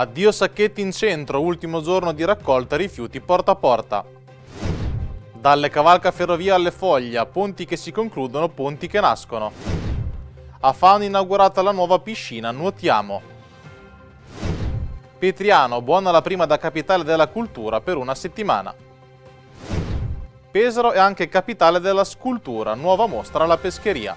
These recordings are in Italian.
Addio sacchetti in centro, ultimo giorno di raccolta rifiuti porta a porta. Dalle cavalca ferrovia alle foglia, ponti che si concludono, ponti che nascono. A Fano inaugurata la nuova piscina Nuotiamo. Petriano, buona la prima da capitale della cultura per una settimana. Pesaro è anche capitale della scultura, nuova mostra alla pescheria.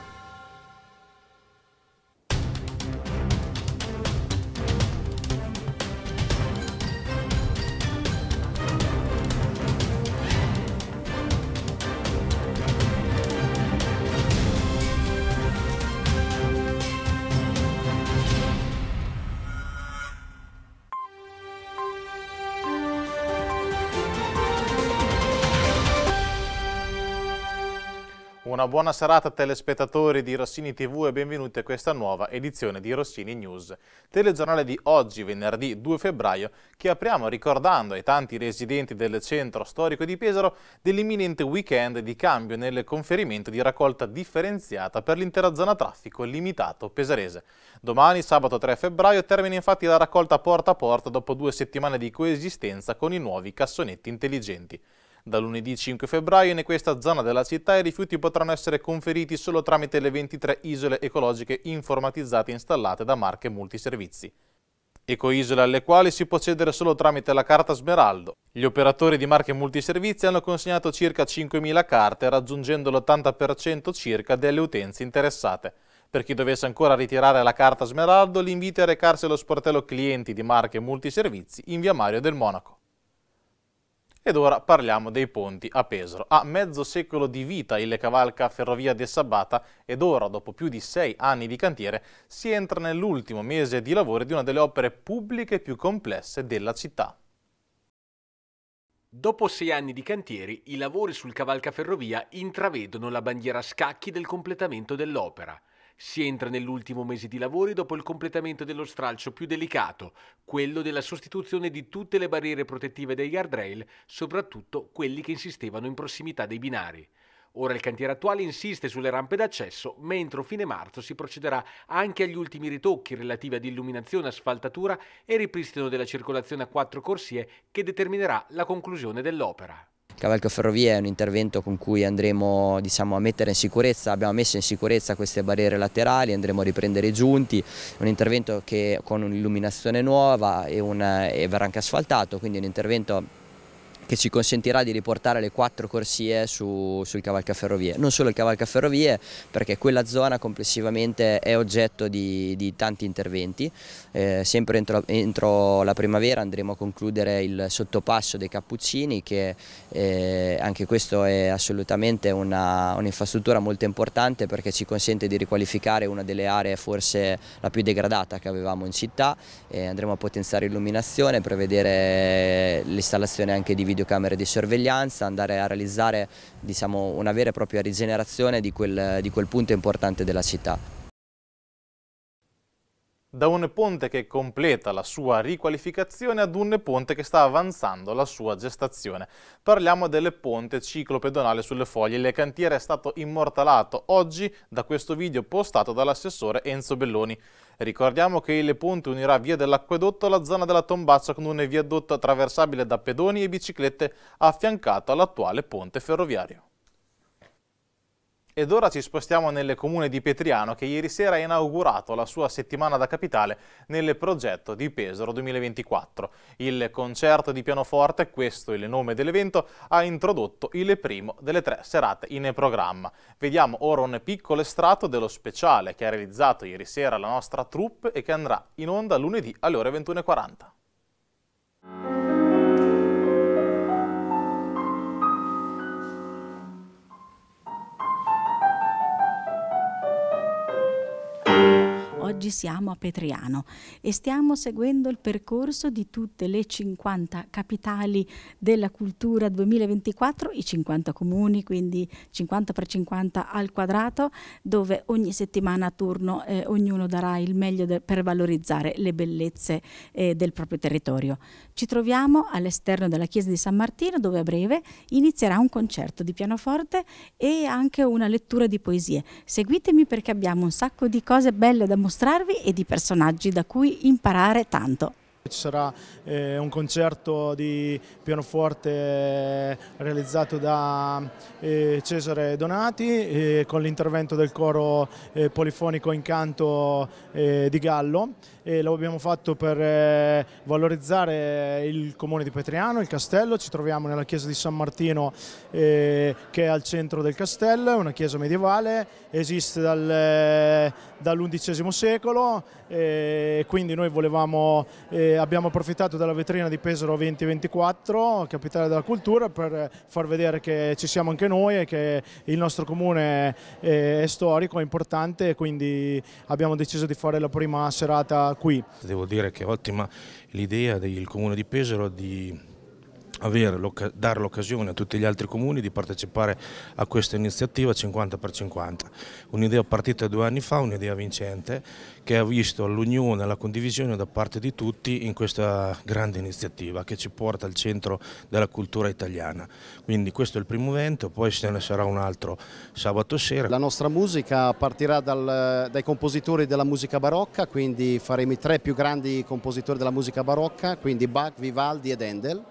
Una buona serata telespettatori di Rossini TV e benvenuti a questa nuova edizione di Rossini News, telegiornale di oggi venerdì 2 febbraio che apriamo ricordando ai tanti residenti del centro storico di Pesaro dell'imminente weekend di cambio nel conferimento di raccolta differenziata per l'intera zona traffico limitato pesarese. Domani sabato 3 febbraio termina infatti la raccolta porta a porta dopo due settimane di coesistenza con i nuovi cassonetti intelligenti. Da lunedì 5 febbraio in questa zona della città i rifiuti potranno essere conferiti solo tramite le 23 isole ecologiche informatizzate installate da marche multiservizi. Ecoisole alle quali si può cedere solo tramite la carta smeraldo. Gli operatori di marche multiservizi hanno consegnato circa 5.000 carte raggiungendo l'80% circa delle utenze interessate. Per chi dovesse ancora ritirare la carta smeraldo, l'invito è a recarsi allo sportello clienti di marche multiservizi in via Mario del Monaco. Ed ora parliamo dei ponti a Pesaro. Ha mezzo secolo di vita il cavalca Ferrovia de Sabata ed ora, dopo più di sei anni di cantiere, si entra nell'ultimo mese di lavoro di una delle opere pubbliche più complesse della città. Dopo sei anni di cantieri, i lavori sul cavalcaferrovia intravedono la bandiera a scacchi del completamento dell'opera – si entra nell'ultimo mese di lavori dopo il completamento dello stralcio più delicato, quello della sostituzione di tutte le barriere protettive dei guardrail, soprattutto quelli che insistevano in prossimità dei binari. Ora il cantiere attuale insiste sulle rampe d'accesso, mentre a fine marzo si procederà anche agli ultimi ritocchi relativi ad illuminazione, asfaltatura e ripristino della circolazione a quattro corsie che determinerà la conclusione dell'opera. Cavalcoferrovie è un intervento con cui andremo diciamo, a mettere in sicurezza, abbiamo messo in sicurezza queste barriere laterali, andremo a riprendere i giunti, un intervento che con un'illuminazione nuova e, una, e verrà anche asfaltato, quindi un intervento che ci consentirà di riportare le quattro corsie su, sul cavalcaferrovie. Non solo il cavalcaferrovie perché quella zona complessivamente è oggetto di, di tanti interventi, eh, sempre entro, entro, la primavera andremo a concludere il sottopasso dei Cappuccini che eh, anche questo è assolutamente un'infrastruttura un molto importante perché ci consente di riqualificare una delle aree forse la più degradata che avevamo in città, eh, andremo a potenziare illuminazione, prevedere eh, l'installazione anche di video videocamere di sorveglianza, andare a realizzare diciamo, una vera e propria rigenerazione di quel, di quel punto importante della città da un ponte che completa la sua riqualificazione ad un ponte che sta avanzando la sua gestazione. Parliamo del ponte ciclopedonale sulle foglie. Il cantiere è stato immortalato oggi da questo video postato dall'assessore Enzo Belloni. Ricordiamo che il ponte unirà via dell'acquedotto alla zona della Tombaccia con un viadotto attraversabile da pedoni e biciclette affiancato all'attuale ponte ferroviario. Ed ora ci spostiamo nel comune di Petriano che ieri sera ha inaugurato la sua settimana da capitale nel progetto di Pesaro 2024. Il concerto di pianoforte, questo è il nome dell'evento, ha introdotto il primo delle tre serate in programma. Vediamo ora un piccolo estratto dello speciale che ha realizzato ieri sera la nostra troupe e che andrà in onda lunedì alle ore 21.40. Oggi siamo a Petriano e stiamo seguendo il percorso di tutte le 50 capitali della cultura 2024, i 50 comuni, quindi 50 per 50 al quadrato, dove ogni settimana a turno eh, ognuno darà il meglio per valorizzare le bellezze eh, del proprio territorio. Ci troviamo all'esterno della chiesa di San Martino dove a breve inizierà un concerto di pianoforte e anche una lettura di poesie. Seguitemi perché abbiamo un sacco di cose belle da mostrare mostrarvi e di personaggi da cui imparare tanto ci sarà eh, un concerto di pianoforte realizzato da eh, Cesare Donati eh, con l'intervento del coro eh, polifonico Incanto eh, di Gallo e lo abbiamo fatto per eh, valorizzare il comune di Petriano, il castello, ci troviamo nella chiesa di San Martino che è al centro del castello, è una chiesa medievale, esiste dal, dall'undicesimo secolo e quindi noi volevamo eh, abbiamo approfittato della vetrina di Pesaro 2024, capitale della cultura, per far vedere che ci siamo anche noi e che il nostro comune è, è storico, è importante, quindi abbiamo deciso di fare la prima serata qui. Devo dire che è ottima l'idea del comune di Pesaro di dare l'occasione a tutti gli altri comuni di partecipare a questa iniziativa 50 per 50. Un'idea partita due anni fa, un'idea vincente che ha visto l'unione, e la condivisione da parte di tutti in questa grande iniziativa che ci porta al centro della cultura italiana. Quindi questo è il primo evento, poi ce ne sarà un altro sabato sera. La nostra musica partirà dal, dai compositori della musica barocca, quindi faremo i tre più grandi compositori della musica barocca, quindi Bach, Vivaldi ed Handel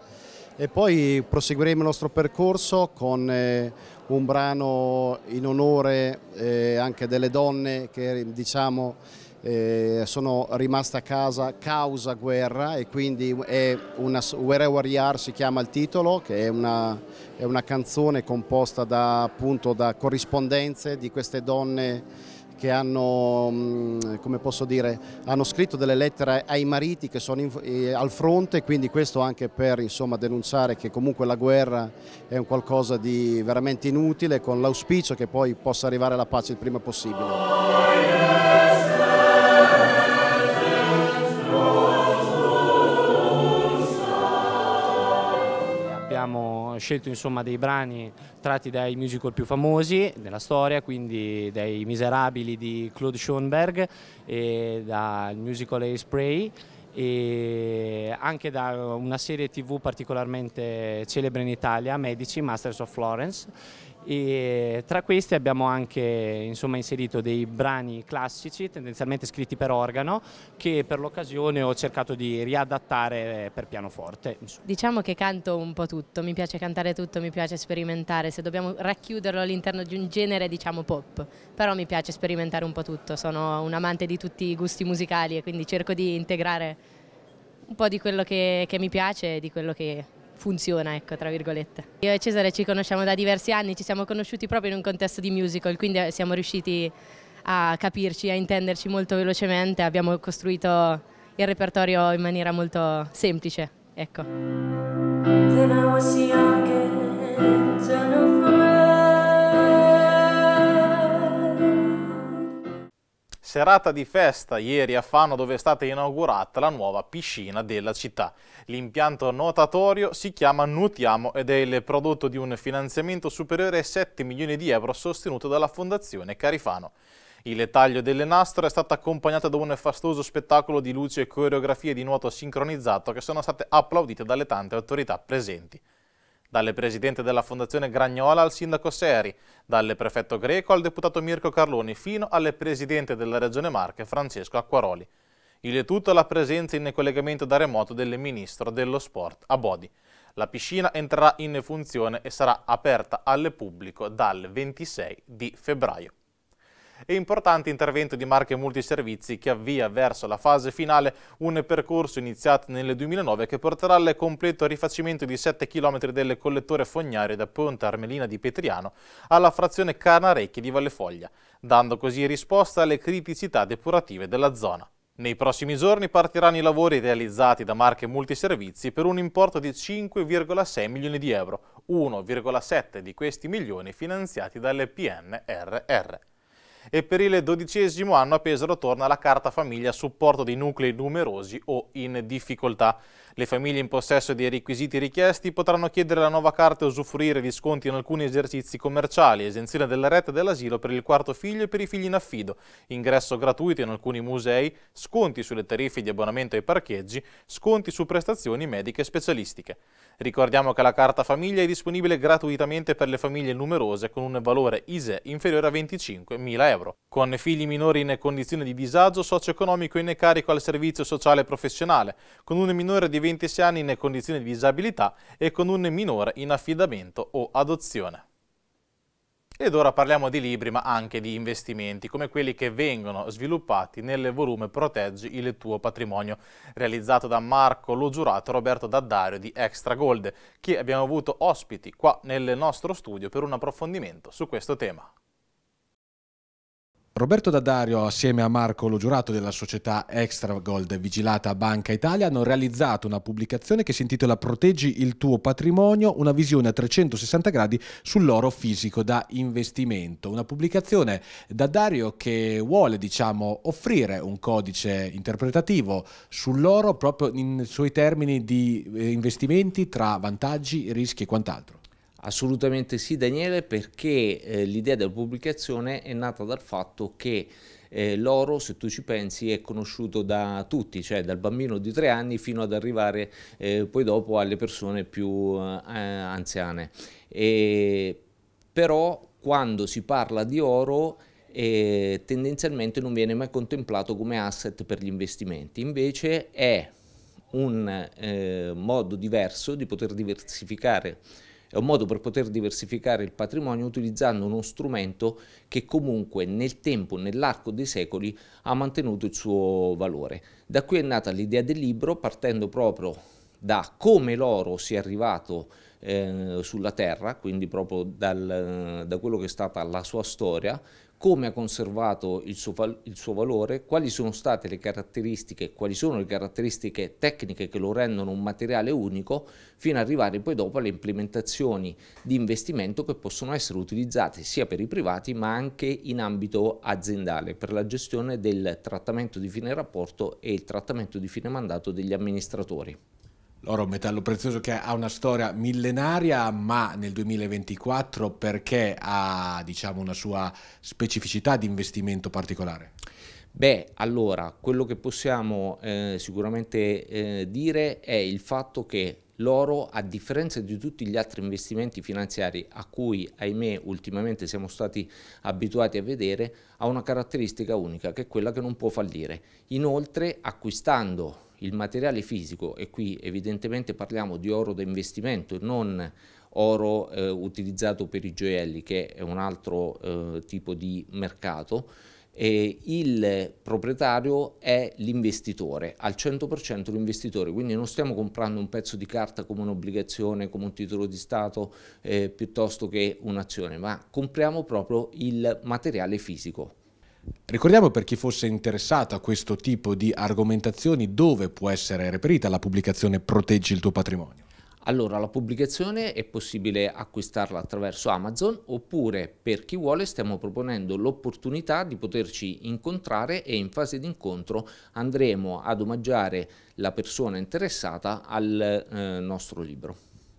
e poi proseguiremo il nostro percorso con eh, un brano in onore eh, anche delle donne che diciamo eh, sono rimaste a casa causa guerra e quindi è una, Where Warrior si chiama il titolo che è una, è una canzone composta da, appunto, da corrispondenze di queste donne che hanno, mm, come posso dire, hanno scritto delle lettere ai mariti che sono in, eh, al fronte, quindi questo anche per insomma, denunciare che comunque la guerra è un qualcosa di veramente inutile, con l'auspicio che poi possa arrivare la pace il prima possibile. Abbiamo abbiamo scelto insomma, dei brani tratti dai musical più famosi della storia, quindi dai Miserabili di Claude Schoenberg e dal musical Ace Spray e anche da una serie tv particolarmente celebre in Italia, Medici, Masters of Florence e tra questi abbiamo anche insomma, inserito dei brani classici, tendenzialmente scritti per organo, che per l'occasione ho cercato di riadattare eh, per pianoforte. Diciamo che canto un po' tutto, mi piace cantare tutto, mi piace sperimentare, se dobbiamo racchiuderlo all'interno di un genere diciamo pop, però mi piace sperimentare un po' tutto, sono un amante di tutti i gusti musicali e quindi cerco di integrare un po' di quello che, che mi piace e di quello che funziona, ecco, tra virgolette. Io e Cesare ci conosciamo da diversi anni, ci siamo conosciuti proprio in un contesto di musical, quindi eh, siamo riusciti a capirci, a intenderci molto velocemente, abbiamo costruito il repertorio in maniera molto semplice, ecco. Serata di festa ieri a Fano dove è stata inaugurata la nuova piscina della città. L'impianto notatorio si chiama Nuotiamo ed è il prodotto di un finanziamento superiore ai 7 milioni di euro sostenuto dalla Fondazione Carifano. Il taglio delle nastro è stato accompagnato da un fastoso spettacolo di luce e coreografie di nuoto sincronizzato che sono state applaudite dalle tante autorità presenti dalle presidente della Fondazione Gragnola al sindaco Seri, dalle prefetto Greco al deputato Mirko Carloni, fino alle presidente della Regione Marche Francesco Acquaroli. Il tutto alla presenza in collegamento da remoto del ministro dello sport a Bodi. La piscina entrerà in funzione e sarà aperta al pubblico dal 26 di febbraio e importante intervento di marche multiservizi che avvia verso la fase finale un percorso iniziato nel 2009 che porterà al completo rifacimento di 7 km del collettore fognario da Ponte Armelina di Petriano alla frazione Canarecchi di Vallefoglia, dando così risposta alle criticità depurative della zona. Nei prossimi giorni partiranno i lavori realizzati da Marche Multiservizi per un importo di 5,6 milioni di euro, 1,7 di questi milioni finanziati dalle PNRR e per il dodicesimo anno a Pesaro torna la carta famiglia a supporto dei nuclei numerosi o in difficoltà. Le famiglie in possesso dei requisiti richiesti potranno chiedere la nuova carta e usufruire di sconti in alcuni esercizi commerciali, esenzione della rete dell'asilo per il quarto figlio e per i figli in affido, ingresso gratuito in alcuni musei, sconti sulle tariffe di abbonamento ai parcheggi, sconti su prestazioni mediche specialistiche. Ricordiamo che la carta famiglia è disponibile gratuitamente per le famiglie numerose con un valore ISE inferiore a 25.000 euro. Con figli minori in condizione di disagio socio-economico in carico al servizio sociale professionale, con un minore di 26 anni in condizioni di disabilità e con un minore in affidamento o adozione. Ed ora parliamo di libri ma anche di investimenti, come quelli che vengono sviluppati nel volume Proteggi il tuo patrimonio, realizzato da Marco Lo Giurato e Roberto Daddario di Extra Gold, che abbiamo avuto ospiti qua nel nostro studio per un approfondimento su questo tema. Roberto Daddario assieme a Marco Lo Giurato della società Extragold vigilata Banca Italia hanno realizzato una pubblicazione che si intitola Proteggi il tuo patrimonio, una visione a 360 gradi sull'oro fisico da investimento. Una pubblicazione Daddario che vuole diciamo, offrire un codice interpretativo sull'oro proprio nei suoi termini di eh, investimenti tra vantaggi, rischi e quant'altro. Assolutamente sì Daniele perché eh, l'idea della pubblicazione è nata dal fatto che eh, l'oro, se tu ci pensi, è conosciuto da tutti, cioè dal bambino di tre anni fino ad arrivare eh, poi dopo alle persone più eh, anziane. E, però quando si parla di oro eh, tendenzialmente non viene mai contemplato come asset per gli investimenti, invece è un eh, modo diverso di poter diversificare è un modo per poter diversificare il patrimonio utilizzando uno strumento che comunque nel tempo, nell'arco dei secoli, ha mantenuto il suo valore. Da qui è nata l'idea del libro partendo proprio da come l'oro sia arrivato eh, sulla terra, quindi proprio dal, eh, da quello che è stata la sua storia, come ha conservato il suo, il suo, valore, quali sono state le caratteristiche, quali sono le caratteristiche tecniche che lo rendono un materiale unico, fino ad arrivare poi dopo alle implementazioni di investimento che possono essere utilizzate sia per i privati ma anche in ambito aziendale per la gestione del trattamento di fine rapporto e il trattamento di fine mandato degli amministratori. L'oro è un metallo prezioso che ha una storia millenaria, ma nel 2024 perché ha diciamo, una sua specificità di investimento particolare? Beh, allora, quello che possiamo eh, sicuramente eh, dire è il fatto che l'oro, a differenza di tutti gli altri investimenti finanziari a cui, ahimè, ultimamente siamo stati abituati a vedere, ha una caratteristica unica, che è quella che non può fallire. Inoltre, acquistando il materiale fisico, e qui evidentemente parliamo di oro da investimento e non oro eh, utilizzato per i gioielli, che è un altro eh, tipo di mercato, e il proprietario è l'investitore, al 100% l'investitore, quindi non stiamo comprando un pezzo di carta come un'obbligazione, come un titolo di Stato, eh, piuttosto che un'azione, ma compriamo proprio il materiale fisico. Ricordiamo per chi fosse interessato a questo tipo di argomentazioni dove può essere reperita la pubblicazione Proteggi il tuo patrimonio. Allora, la pubblicazione è possibile acquistarla attraverso Amazon oppure per chi vuole stiamo proponendo l'opportunità di poterci incontrare e in fase di incontro andremo ad omaggiare la persona interessata al eh, nostro libro.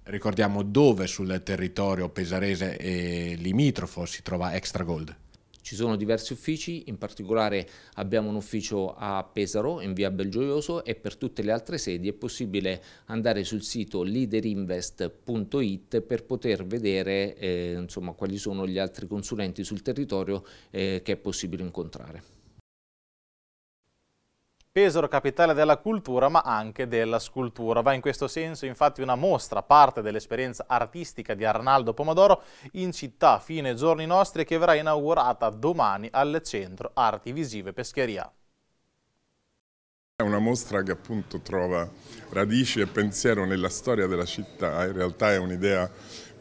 Ricordiamo dove sul territorio pesarese e limitrofo si trova Extra Gold. Ci sono diversi uffici, in particolare abbiamo un ufficio a Pesaro in via Belgioioso e per tutte le altre sedi è possibile andare sul sito leaderinvest.it per poter vedere eh, insomma, quali sono gli altri consulenti sul territorio eh, che è possibile incontrare. Pesaro capitale della cultura ma anche della scultura. Va in questo senso infatti una mostra, parte dell'esperienza artistica di Arnaldo Pomodoro in città fine giorni nostri che verrà inaugurata domani al Centro Arti Visive Pescheria. È una mostra che appunto trova radici e pensiero nella storia della città, in realtà è un'idea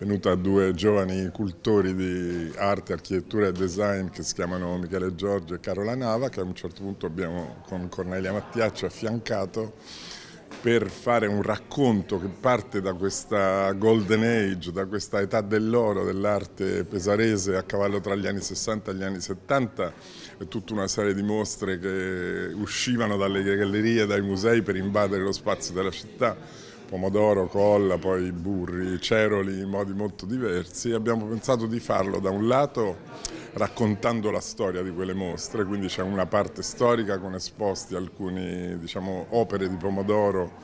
venuta a due giovani cultori di arte, architettura e design che si chiamano Michele Giorgio e Carola Nava che a un certo punto abbiamo con Cornelia Mattiaccio affiancato per fare un racconto che parte da questa golden age, da questa età dell'oro dell'arte pesarese a cavallo tra gli anni 60 e gli anni 70 e tutta una serie di mostre che uscivano dalle gallerie, dai musei per invadere lo spazio della città pomodoro, colla, poi burri, ceroli in modi molto diversi. Abbiamo pensato di farlo da un lato raccontando la storia di quelle mostre, quindi c'è una parte storica con esposti alcune diciamo, opere di pomodoro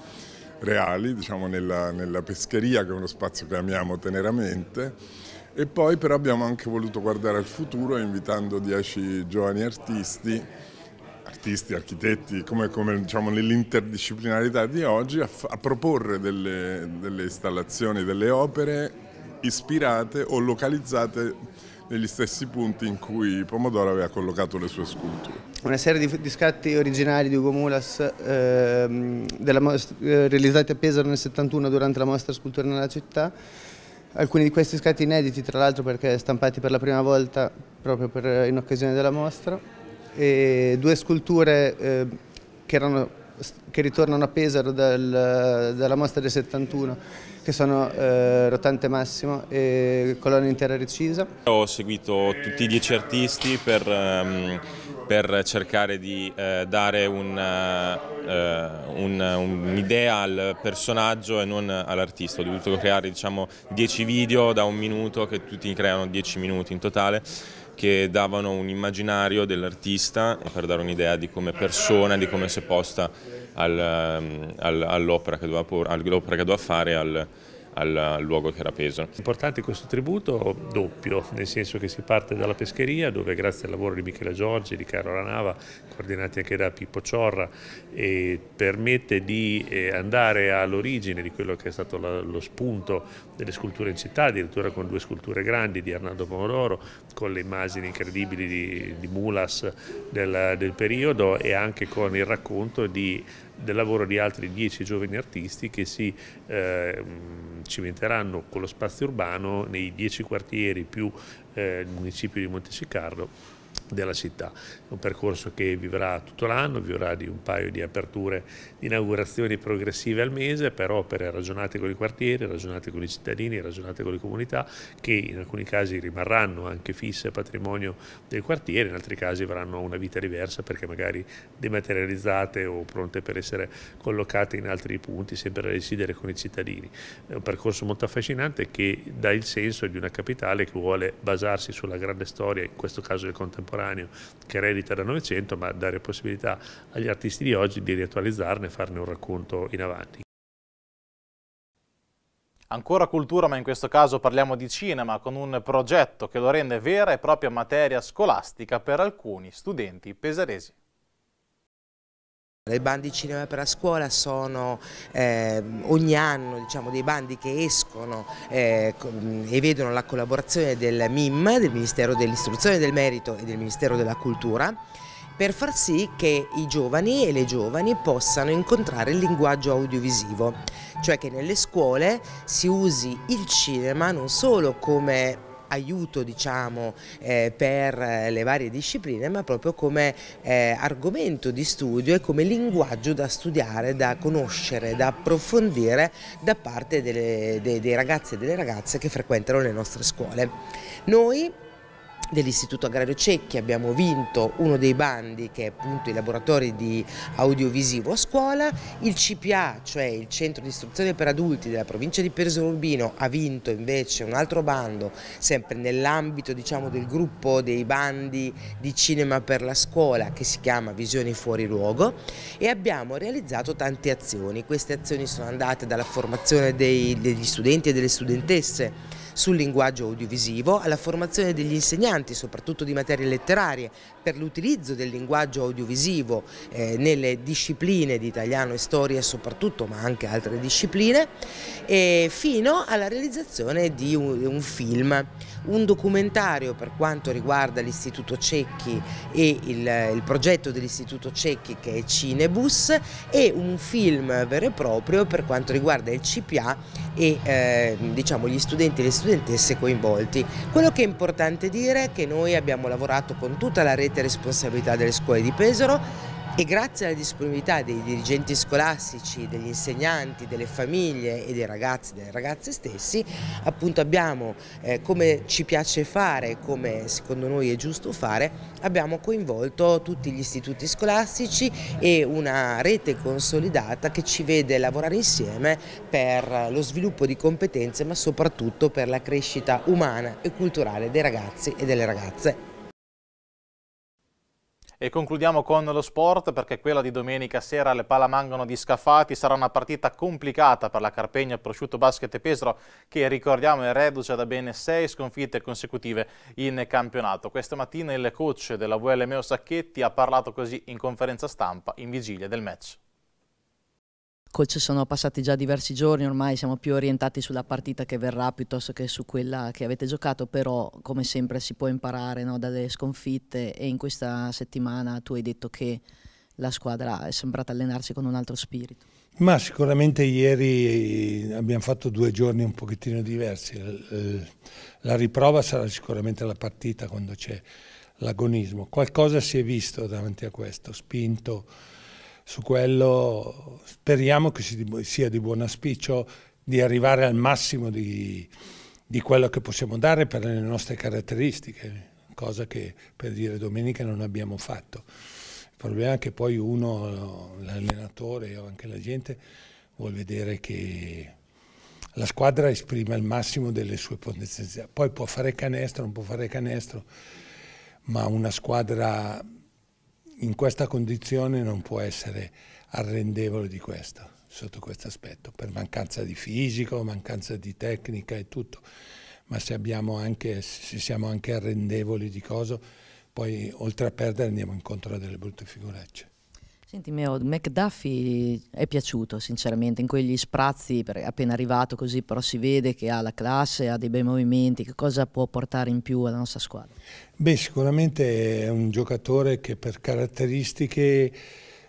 reali, diciamo nella, nella pescheria che è uno spazio che amiamo teneramente e poi però abbiamo anche voluto guardare al futuro invitando dieci giovani artisti artisti, architetti, come, come diciamo, nell'interdisciplinarità di oggi, a, a proporre delle, delle installazioni, delle opere ispirate o localizzate negli stessi punti in cui Pomodoro aveva collocato le sue sculture. Una serie di, di scatti originali di Ugo Mulas eh, eh, realizzati a Pesaro nel 71 durante la mostra Scultura nella città. Alcuni di questi scatti inediti, tra l'altro perché stampati per la prima volta proprio per, in occasione della mostra e due sculture eh, che, erano, che, ritornano a Pesaro dal, dalla mostra del 71 che sono eh, Rotante Massimo e Colonna Intera Recisa. Ho seguito tutti i dieci artisti per, um, per cercare di eh, dare un'idea uh, un, un al personaggio e non all'artista. Ho dovuto creare diciamo, dieci video da un minuto che tutti creano dieci minuti in totale che davano un immaginario dell'artista per dare un'idea di come persona, di come si è posta ehm, all'opera che, che doveva fare, al, al luogo che era peso. Importante questo tributo doppio, nel senso che si parte dalla pescheria dove grazie al lavoro di Michela Giorgi e di Carola Ranava, coordinati anche da Pippo Ciorra, permette di eh, andare all'origine di quello che è stato lo spunto delle sculture in città, addirittura con due sculture grandi di Arnaldo Pomodoro, con le immagini incredibili di, di Mulas del, del periodo e anche con il racconto di del lavoro di altri dieci giovani artisti che si eh, cimenteranno con lo spazio urbano nei dieci quartieri più eh, il municipio di Montesiccardo della città. Un percorso che vivrà tutto l'anno, vivrà di un paio di aperture, di inaugurazioni progressive al mese per opere ragionate con i quartieri, ragionate con i cittadini, ragionate con le comunità, che in alcuni casi rimarranno anche fisse patrimonio del quartiere, in altri casi avranno una vita diversa perché magari dematerializzate o pronte per essere collocate in altri punti, sempre a residere con i cittadini. È un percorso molto affascinante che dà il senso di una capitale che vuole basarsi sulla grande storia, in questo caso del contemporaneo, contemporaneo che eredita dal Novecento, ma dare possibilità agli artisti di oggi di riattualizzarne e farne un racconto in avanti. Ancora cultura, ma in questo caso parliamo di cinema, con un progetto che lo rende vera e propria materia scolastica per alcuni studenti pesaresi. I bandi cinema per la scuola sono eh, ogni anno diciamo, dei bandi che escono eh, mm, e vedono la collaborazione del MIM, del Ministero dell'Istruzione del Merito e del Ministero della Cultura, per far sì che i giovani e le giovani possano incontrare il linguaggio audiovisivo, cioè che nelle scuole si usi il cinema non solo come aiuto diciamo, eh, per eh, le varie discipline ma proprio come eh, argomento di studio e come linguaggio da studiare, da conoscere, da approfondire da parte delle, dei, dei ragazzi e delle ragazze che frequentano le nostre scuole. Noi dell'Istituto Agrario Cecchi abbiamo vinto uno dei bandi che è appunto i laboratori di audiovisivo a scuola, il CPA cioè il Centro di Istruzione per Adulti della provincia di Pesaro Urbino ha vinto invece un altro bando sempre nell'ambito diciamo, del gruppo dei bandi di cinema per la scuola che si chiama Visioni Fuori Luogo e abbiamo realizzato tante azioni, queste azioni sono andate dalla formazione dei, degli studenti e delle studentesse sul linguaggio audiovisivo, alla formazione degli insegnanti, soprattutto di materie letterarie, per l'utilizzo del linguaggio audiovisivo eh, nelle discipline di italiano e storia soprattutto, ma anche altre discipline, e fino alla realizzazione di un, un film, un documentario per quanto riguarda l'Istituto Cecchi e il, il progetto dell'Istituto Cecchi che è Cinebus e un film vero e proprio per quanto riguarda il CPA e eh, diciamo, gli studenti e le studenti studentesse coinvolti. Quello che è importante dire è che noi abbiamo lavorato con tutta la rete responsabilità delle scuole di Pesaro e grazie alla disponibilità dei dirigenti scolastici, degli insegnanti, delle famiglie e dei ragazzi e delle ragazze stessi appunto abbiamo, eh, come ci piace fare, come secondo noi è giusto fare, abbiamo coinvolto tutti gli istituti scolastici e una rete consolidata che ci vede lavorare insieme per lo sviluppo di competenze ma soprattutto per la crescita umana e culturale dei ragazzi e delle ragazze. E concludiamo con lo sport perché quella di domenica sera alle Palamangano di Scafati sarà una partita complicata per la Carpegna Prosciutto Basket e Pesaro che ricordiamo è reduce da bene sei sconfitte consecutive in campionato. Questa mattina il coach della VLMO Sacchetti ha parlato così in conferenza stampa in vigilia del match. Monaco, ci sono passati già diversi giorni, ormai siamo più orientati sulla partita che verrà piuttosto che su quella che avete giocato, però come sempre si può imparare no, dalle sconfitte e in questa settimana tu hai detto che la squadra è sembrata allenarsi con un altro spirito. Ma sicuramente ieri abbiamo fatto due giorni un pochettino diversi. La riprova sarà sicuramente la partita quando c'è l'agonismo. Qualcosa si è visto davanti a questo, spinto su quello speriamo che sia di buon auspicio di arrivare al massimo di, di quello che possiamo dare per le nostre caratteristiche, cosa che per dire domenica non abbiamo fatto. Il problema è che poi uno, l'allenatore o anche la gente, vuol vedere che la squadra esprime il massimo delle sue potenzialità. Poi può fare canestro, non può fare canestro, ma una squadra in questa condizione non può essere arrendevole di questo, sotto questo aspetto, per mancanza di fisico, mancanza di tecnica e tutto. Ma se, anche, se siamo anche arrendevoli di cosa, poi oltre a perdere andiamo incontro a delle brutte figuracce. Senti Meo, McDuffie è piaciuto sinceramente in quegli sprazzi, appena arrivato così però si vede che ha la classe, ha dei bei movimenti, che cosa può portare in più alla nostra squadra? Beh sicuramente è un giocatore che per caratteristiche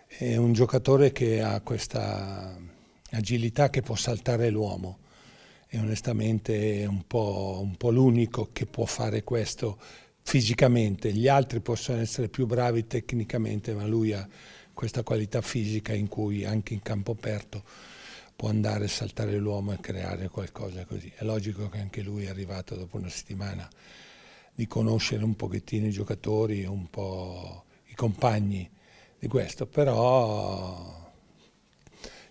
è un giocatore che ha questa agilità che può saltare l'uomo e onestamente è un po', un po l'unico che può fare questo fisicamente, gli altri possono essere più bravi tecnicamente ma lui ha questa qualità fisica in cui anche in campo aperto può andare a saltare l'uomo e creare qualcosa così. È logico che anche lui è arrivato dopo una settimana di conoscere un pochettino i giocatori, un po' i compagni di questo, però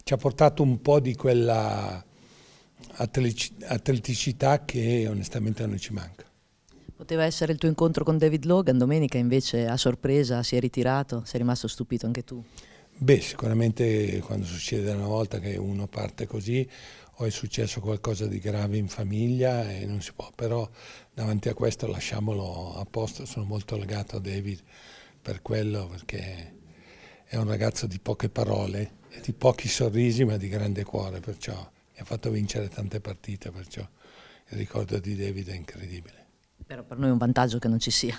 ci ha portato un po' di quella atleticità che onestamente non ci manca. Poteva essere il tuo incontro con David Logan, domenica invece a sorpresa si è ritirato, sei rimasto stupito anche tu? Beh, sicuramente quando succede una volta che uno parte così o è successo qualcosa di grave in famiglia e non si può, però davanti a questo lasciamolo a posto, sono molto legato a David per quello perché è un ragazzo di poche parole, di pochi sorrisi ma di grande cuore, perciò mi ha fatto vincere tante partite, perciò il ricordo di David è incredibile. Però per noi è un vantaggio che non ci sia.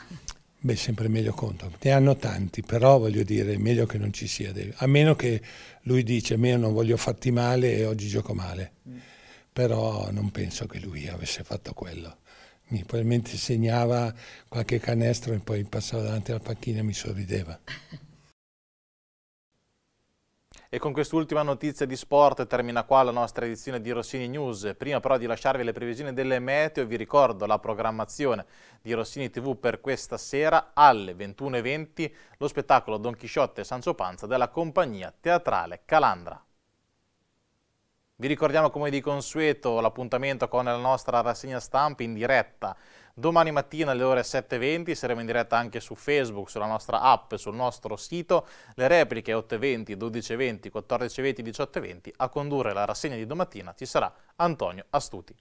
Beh, sempre meglio contro. Ne hanno tanti, però voglio dire, è meglio che non ci sia. A meno che lui dice, a me non voglio fatti male e oggi gioco male. Mm. Però non penso che lui avesse fatto quello. Mi probabilmente segnava qualche canestro e poi passava davanti alla panchina e mi sorrideva. E con quest'ultima notizia di sport termina qua la nostra edizione di Rossini News. Prima però di lasciarvi le previsioni delle meteo vi ricordo la programmazione di Rossini TV per questa sera alle 21.20 lo spettacolo Don Chisciotte e Sancio Panza della compagnia teatrale Calandra. Vi ricordiamo come di consueto l'appuntamento con la nostra rassegna stampa in diretta Domani mattina alle ore 7.20 saremo in diretta anche su Facebook, sulla nostra app, sul nostro sito. Le repliche 8.20, 12.20, 14.20, 18.20. A condurre la rassegna di domattina ci sarà Antonio Astuti.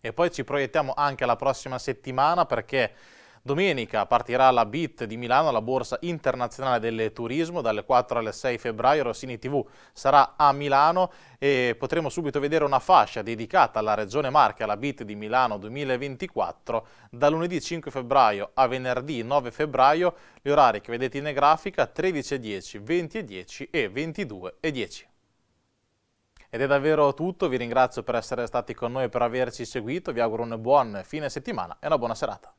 E poi ci proiettiamo anche alla prossima settimana perché Domenica partirà la BIT di Milano, la Borsa Internazionale del Turismo, dalle 4 alle 6 febbraio Rossini TV sarà a Milano e potremo subito vedere una fascia dedicata alla Regione Marche, alla BIT di Milano 2024, da lunedì 5 febbraio a venerdì 9 febbraio, gli orari che vedete in grafica 13.10, 20.10 e 22.10. Ed è davvero tutto, vi ringrazio per essere stati con noi e per averci seguito, vi auguro un buon fine settimana e una buona serata.